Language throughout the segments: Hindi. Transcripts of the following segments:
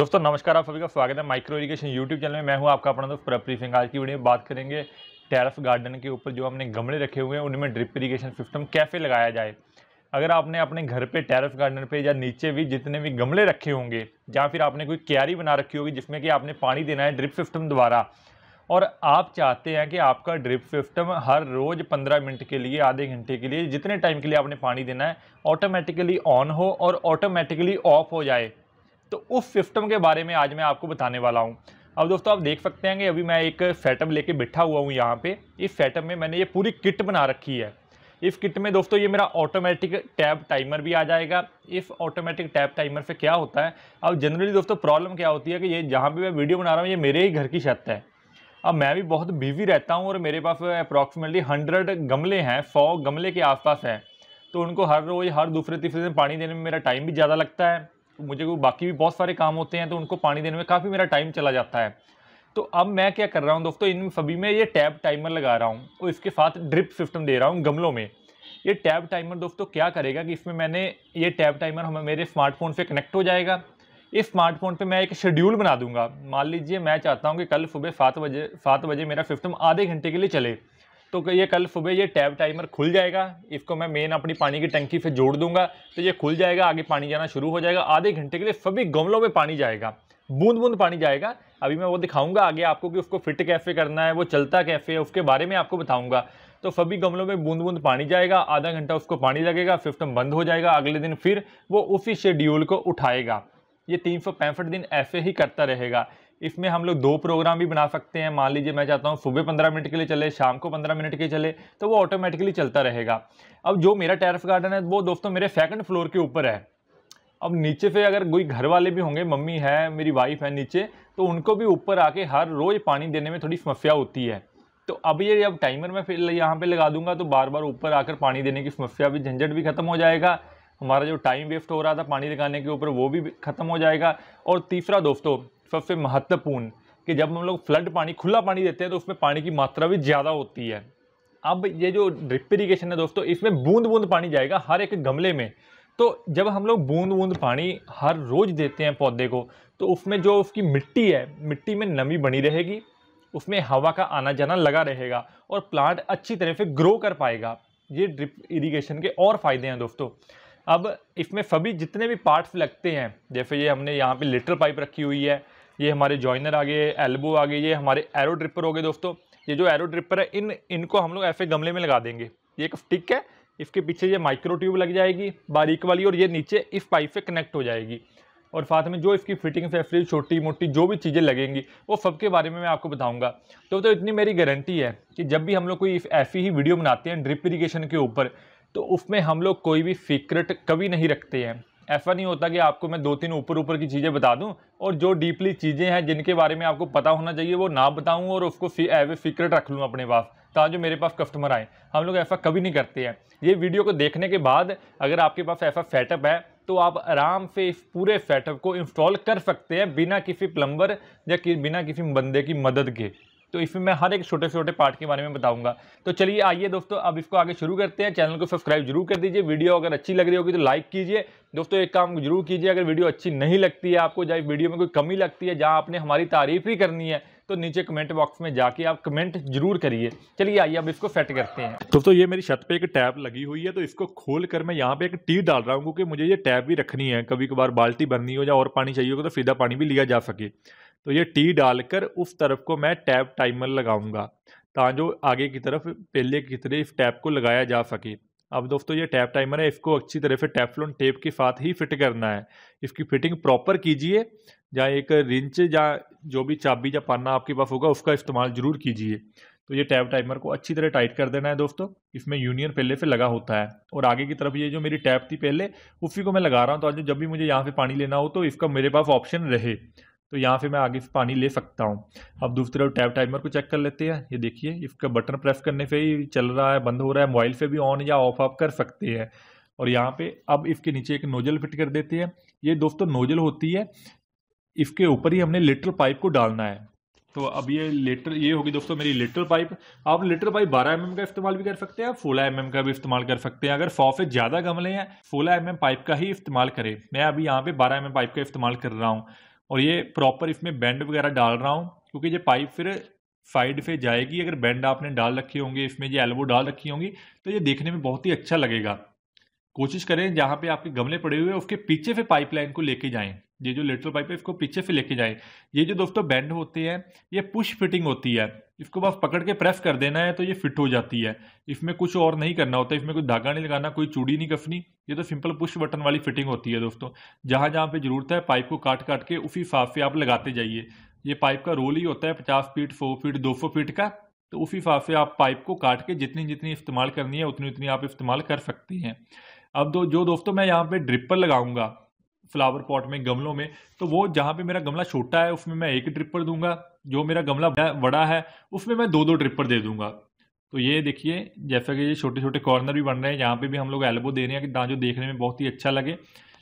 दोस्तों नमस्कार आप सभी का स्वागत है माइक्रो इरीगेशन यूट्यूब चैनल में मैं हूं आपका अपना दोस्त प्रप्री सिंह आज की वीडियो में बात करेंगे टेरेस गार्डन के ऊपर जो हमने गमले रखे हुए हैं उनमें ड्रिप इरीगेशन सिस्टम कैसे लगाया जाए अगर आपने अपने घर पे टेरेस गार्डन पे या नीचे भी जितने भी गमले रखे होंगे या फिर आपने कोई क्यारी बना रखी होगी जिसमें कि आपने पानी देना है ड्रिप सिस्टम द्वारा और आप चाहते हैं कि आपका ड्रिप सिस्टम हर रोज़ पंद्रह मिनट के लिए आधे घंटे के लिए जितने टाइम के लिए आपने पानी देना है ऑटोमेटिकली ऑन हो और ऑटोमेटिकली ऑफ हो जाए तो उस सिस्टम के बारे में आज मैं आपको बताने वाला हूँ अब दोस्तों आप देख सकते हैं अभी मैं एक सेटअप लेके बैठा हुआ हूँ यहाँ पे इस सेटअप में मैंने ये पूरी किट बना रखी है इस किट में दोस्तों ये मेरा ऑटोमेटिक टैब टाइमर भी आ जाएगा इस ऑटोमेटिक टैब टाइमर से क्या होता है अब जनरली दोस्तों प्रॉब्लम क्या होती है कि ये जहाँ भी मैं वीडियो बना रहा हूँ ये मेरे ही घर की छत है अब मैं भी बहुत बिजी रहता हूँ और मेरे पास अप्रॉक्सीमेटली हंड्रेड गमले हैं सौ गमले के आसपास हैं तो उनको हर रोज़ हर दूसरे तीसरे दिन पानी देने में मेरा टाइम भी ज़्यादा लगता है मुझे को बाकी भी बहुत सारे काम होते हैं तो उनको पानी देने में काफ़ी मेरा टाइम चला जाता है तो अब मैं क्या कर रहा हूँ दोस्तों इन सभी में ये टैब टाइमर लगा रहा हूँ और इसके साथ ड्रिप सिस्टम दे रहा हूँ गमलों में ये टैब टाइमर दोस्तों क्या करेगा कि इसमें मैंने ये टैब टाइमर हमें मेरे स्मार्टफोन से कनेक्ट हो जाएगा इस स्मार्टफोन पे मैं एक शेड्यूल बना दूंगा मान लीजिए मैं चाहता हूँ कि कल सुबह सात बजे सात बजे मेरा सिस्टम आधे घंटे के लिए चले तो ये कल सुबह ये टैब टाइमर खुल जाएगा इसको मैं मेन अपनी पानी की टंकी से जोड़ दूंगा तो ये खुल जाएगा आगे पानी जाना शुरू हो जाएगा आधे घंटे के लिए सभी गमलों में पानी जाएगा बूंद बूंद पानी जाएगा अभी मैं वो दिखाऊंगा आगे आपको कि उसको फिट कैफे करना है वो चलता कैफे है उसके बारे में आपको बताऊंगा तो सभी गमलों में बूंद बूंद पानी जाएगा आधा घंटा उसको पानी लगेगा सिस्टम बंद हो जाएगा अगले दिन फिर वो उसी शेड्यूल को उठाएगा ये तीन दिन ऐसे ही करता रहेगा इसमें हम लोग दो प्रोग्राम भी बना सकते हैं मान लीजिए मैं चाहता हूँ सुबह पंद्रह मिनट के लिए चले शाम को पंद्रह मिनट के चले तो वो ऑटोमेटिकली चलता रहेगा अब जो मेरा टेरफ गार्डन है वो दोस्तों मेरे सेकंड फ्लोर के ऊपर है अब नीचे से अगर कोई घर वाले भी होंगे मम्मी है मेरी वाइफ है नीचे तो उनको भी ऊपर आके हर रोज़ पानी देने में थोड़ी समस्या होती है तो अब ये अब टाइमर मैं फिर यहाँ पे लगा दूंगा तो बार बार ऊपर आकर पानी देने की समस्या भी झंझट भी ख़त्म हो जाएगा हमारा जो टाइम वेस्ट हो रहा था पानी लगाने के ऊपर वो भी ख़त्म हो जाएगा और तीसरा दोस्तों सबसे महत्वपूर्ण कि जब हम लोग फ्लड पानी खुला पानी देते हैं तो उसमें पानी की मात्रा भी ज़्यादा होती है अब ये जो ड्रिप इरीगेशन है दोस्तों इसमें बूंद बूंद पानी जाएगा हर एक गमले में तो जब हम लोग बूंद बूंद पानी हर रोज़ देते हैं पौधे को तो उसमें जो उसकी मिट्टी है मिट्टी में नमी बनी रहेगी उसमें हवा का आना जाना लगा रहेगा और प्लांट अच्छी तरह से ग्रो कर पाएगा ये ड्रिप इरिगेशन के और फ़ायदे हैं दोस्तों अब इसमें सभी जितने भी पार्ट्स लगते हैं जैसे ये हमने यहाँ पे लिटर पाइप रखी हुई है ये हमारे जॉइनर आ गए एल्बो आ गए ये हमारे एरो ड्रिपर हो गए दोस्तों ये जो एरो ड्रिपर है इन इनको हम लोग ऐसे गमले में लगा देंगे ये एक स्टिक है इसके पीछे ये माइक्रो ट्यूब लग जाएगी बारीक वाली और ये नीचे इस पाइप से कनेक्ट हो जाएगी और साथ में जो इसकी फिटिंग फ्रिज छोटी मोटी जो भी चीज़ें लगेंगी वो सब के बारे में मैं आपको बताऊंगा तो तो इतनी मेरी गारंटी है कि जब भी हम लोग कोई ऐसी ही वीडियो बनाते हैं ड्रिप इरीगेशन के ऊपर तो उसमें हम लोग कोई भी सीक्रेट कभी नहीं रखते हैं ऐसा नहीं होता कि आपको मैं दो तीन ऊपर ऊपर की चीज़ें बता दूं और जो डीपली चीज़ें हैं जिनके बारे में आपको पता होना चाहिए वो ना बताऊं और उसको एवे फिक्र रख लूँ अपने पास ताकि मेरे पास कस्टमर आए हम लोग ऐसा कभी नहीं करते हैं ये वीडियो को देखने के बाद अगर आपके पास ऐसा सेटअप है तो आप आराम से इस पूरे सेटअप को इंस्टॉल कर सकते हैं बिना किसी प्लम्बर या कि बिना किसी बंदे की मदद के तो इसमें मैं हर एक छोटे छोटे पार्ट के बारे में बताऊंगा तो चलिए आइए दोस्तों अब इसको आगे शुरू करते हैं चैनल को सब्सक्राइब जरूर कर दीजिए वीडियो अगर अच्छी लग रही होगी तो लाइक कीजिए दोस्तों एक काम जरूर कीजिए अगर वीडियो अच्छी नहीं लगती है आपको जहाँ वीडियो में कोई कमी लगती है जहाँ आपने हमारी तारीफ ही करनी है तो नीचे कमेंट बॉक्स में जाके आप कमेंट जरूर करिए चलिए आइए अब इसको सेट करते हैं दोस्तों ये मेरी छत पे एक टैब लगी हुई है तो इसको खोल कर मैं यहाँ पे एक टी डाल रहा हूँ क्योंकि मुझे ये टैब भी रखनी है कभी कभार बाल्टी भरनी हो या और पानी चाहिए होगा तो सीधा पानी भी लिया जा सके तो ये टी डालकर उस तरफ को मैं टैप टाइमर लगाऊंगा ताजो आगे की तरफ पहले की तरह इस टैप को लगाया जा सके अब दोस्तों ये टैप टाइमर है इसको अच्छी तरह से टैफलोन टेप के साथ ही फिट करना है इसकी फिटिंग प्रॉपर कीजिए या एक रिंच या जो भी चाबी या पाना आपके पास होगा उसका इस्तेमाल ज़रूर कीजिए तो ये टैप टाइमर को अच्छी तरह टाइट कर देना है दोस्तों इसमें यूनियन पहले से लगा होता है और आगे की तरफ ये जो मेरी टैप थी पहले उसी को मैं लगा रहा हूँ तो आज जब भी मुझे यहाँ पे पानी लेना हो तो इसका मेरे पास ऑप्शन रहे तो यहाँ से मैं आगे से पानी ले सकता हूँ अब दूसरी तरफ टैब टाइमर को चेक कर लेते हैं ये देखिए इसका बटन प्रेस करने से ही चल रहा है बंद हो रहा है मोबाइल से भी ऑन या ऑफ आप कर सकते हैं और यहाँ पे अब इसके नीचे एक नोजल फिट कर देते हैं ये दोस्तों नोजल होती है इसके ऊपर ही हमने लिटर पाइप को डालना है तो अब ये लेटर ये होगी दोस्तों मेरी लेटर पाइप आप लेटर पाइप 12 एम mm का इस्तेमाल भी कर सकते हैं सोलह एम mm का भी इस्तेमाल कर सकते हैं अगर सौ से ज़्यादा गमले हैं सोलह एम mm पाइप का ही इस्तेमाल करें मैं अभी यहाँ पे 12 एम mm पाइप का इस्तेमाल कर रहा हूँ और ये प्रॉपर इसमें बैंड वगैरह डाल रहा हूँ क्योंकि ये पाइप फिर साइड से जाएगी अगर बैंड आपने डाल रखे होंगे इसमें ये एल्बो डाल रखी होंगी तो ये देखने में बहुत ही अच्छा लगेगा कोशिश करें जहाँ पे आपके गमले पड़े हुए हैं उसके पीछे से पाइपलाइन को लेके जाएं ये जो लेटर पाइप है इसको पीछे से लेके जाएं ये जो दोस्तों बैंड होते हैं ये पुश फिटिंग होती है इसको बस पकड़ के प्रेस कर देना है तो ये फिट हो जाती है इसमें कुछ और नहीं करना होता इसमें कोई धागा नहीं लगाना कोई चूड़ी नहीं कफनी ये तो सिंपल पुश बटन वाली फिटिंग होती है दोस्तों जहाँ जहाँ पे ज़रूरत है पाइप को काट काट के उसी हिसाब से आप लगाते जाइए ये पाइप का रोल ही होता है पचास फीट सौ फीट दो सौ फीट का तो उसी हिसाब से आप पाइप को काट के जितनी जितनी इस्तेमाल करनी है उतनी उतनी आप इस्तेमाल कर सकते हैं अब दो जो दोस्तों मैं यहाँ पर ड्रिपर लगाऊंगा फ्लावर पॉट में गमलों में तो वो जहाँ पे मेरा गमला छोटा है उसमें मैं एक ड्रिपर दूंगा जो मेरा गमला बड़ा है उसमें मैं दो दो ट्रिपर दे दूंगा तो ये देखिए जैसा कि ये छोटे छोटे कॉर्नर भी बन रहे हैं यहाँ पे भी हम लोग एल्बो दे रहे हैं कि जो देखने में बहुत ही अच्छा लगे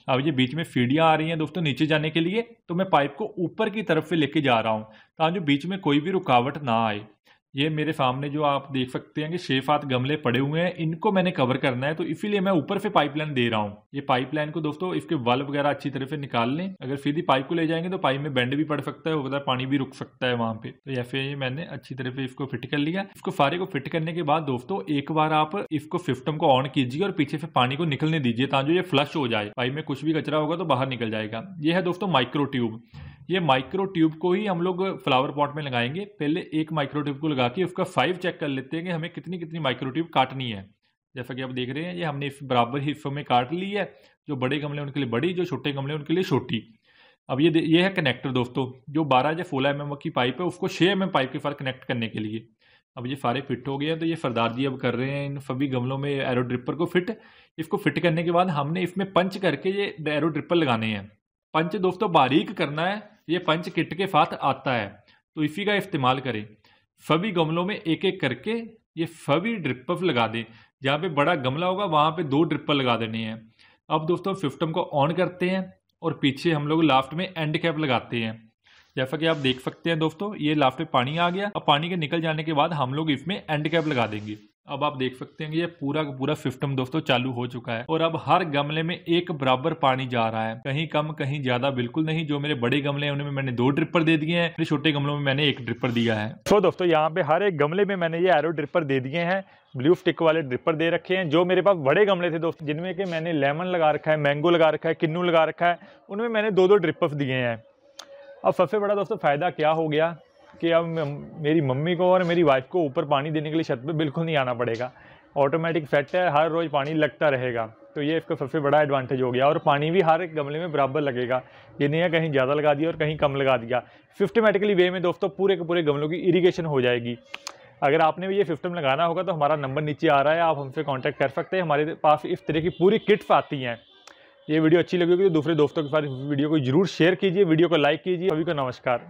अब ये बीच में फीडियाँ आ रही हैं दोस्तों नीचे जाने के लिए तो मैं पाइप को ऊपर की तरफ से लेके जा रहा हूँ ताकि बीच में कोई भी रुकावट ना आए ये मेरे सामने जो आप देख सकते हैं कि छः सात गमले पड़े हुए हैं इनको मैंने कवर करना है तो इसीलिए मैं ऊपर से पाइपलाइन दे रहा हूँ ये पाइपलाइन को दोस्तों इसके वाल वगैरह अच्छी तरह से निकाल लें अगर सीधी पाइप को ले जाएंगे तो पाइप में बैंड भी पड़ सकता है उधर पानी भी रुक सकता है वहाँ पे तो या फिर मैंने अच्छी तरह से इसको फिट कर लिया इसको सारे को फिट करने के बाद दोस्तों एक बार आप इसको सिस्टम को ऑन कीजिए और पीछे से पानी को निकलने दीजिए ताकि ये फ्लश हो जाए पाइप में कुछ भी कचरा होगा तो बाहर निकल जाएगा ये है दोस्तों माइक्रो ट्यूब ये माइक्रो ट्यूब को ही हम लोग फ्लावर पॉट में लगाएंगे पहले एक माइक्रो ट्यूब को लगा के उसका फाइव चेक कर लेते हैं कि हमें कितनी कितनी माइक्रो ट्यूब काटनी है जैसा कि आप देख रहे हैं ये हमने बराबर हिस्सों में काट ली है जो बड़े गमले उनके लिए बड़ी जो छोटे गमले उनके लिए छोटी अब ये ये है कनेक्टर दोस्तों जो बारह या सोलह एम की पाइप है उसको छः एम पाइप के साथ कनेक्ट करने के लिए अब ये सारे फिट हो गए हैं तो ये सरदार जी अब कर रहे हैं इन सभी गमलों में एरो ड्रिपर को फिट इसको फिट करने के बाद हमने इसमें पंच करके ये एरो ड्रिपर लगाने हैं पंच दोस्तों बारीक करना है ये पंच किट के साथ आता है तो इसी का इस्तेमाल करें सभी गमलों में एक एक करके ये सभी ड्रिपर लगा दें जहाँ पे बड़ा गमला होगा वहाँ पे दो ड्रिपर लगा देने हैं अब दोस्तों सिस्टम को ऑन करते हैं और पीछे हम लोग लाफ्ट में एंड कैप लगाते हैं जैसा कि आप देख सकते हैं दोस्तों ये लाफ्ट में पानी आ गया अब पानी के निकल जाने के बाद हम लोग इसमें एंड कैप लगा देंगे अब आप देख सकते हैं कि ये पूरा का पूरा सिस्टम दोस्तों चालू हो चुका है और अब हर गमले में एक बराबर पानी जा रहा है कहीं कम कहीं ज्यादा बिल्कुल नहीं जो मेरे बड़े गमले हैं उनमें मैंने दो ड्रिपर दे दिए हैं छोटे गमलों में मैंने एक ड्रिपर दिया है तो दोस्तों यहाँ पे हर एक गमले में मैंने ये एरो ड्रिपर दे दिए हैं ब्लू स्टिक वाले ड्रिपर दे रखे हैं जो मेरे पास बड़े गमले थे दोस्तों जिनमें कि मैंने लेमन लगा रखा है मैंगो लगा रखा है किन्नू लगा रखा है उनमें मैंने दो दो ड्रिपर्स दिए हैं अब सबसे बड़ा दोस्तों फ़ायदा क्या हो गया कि अब मेरी मम्मी को और मेरी वाइफ को ऊपर पानी देने के लिए छत पर बिल्कुल नहीं आना पड़ेगा ऑटोमेटिक फैक्ट है हर रोज़ पानी लगता रहेगा तो ये इसका सबसे बड़ा एडवांटेज हो गया और पानी भी हर एक गमले में बराबर लगेगा ये नहीं है कहीं ज़्यादा लगा दिया और कहीं कम लगा दिया सिस्टमेटिकली वे में दोस्तों पूरे के पूरे गमलों की इरीगेशन हो जाएगी अगर आपने भी ये सिस्टम लगाना होगा तो हमारा नंबर नीचे आ रहा है आप हमसे कॉन्टैक्ट कर सकते हैं हमारे पास इस तरह की पूरी किट्स आती हैं ये वीडियो अच्छी लगेगी तो दूसरे दोस्तों के साथ वीडियो को जरूर शेयर कीजिए वीडियो को लाइक कीजिए अभी को नमस्कार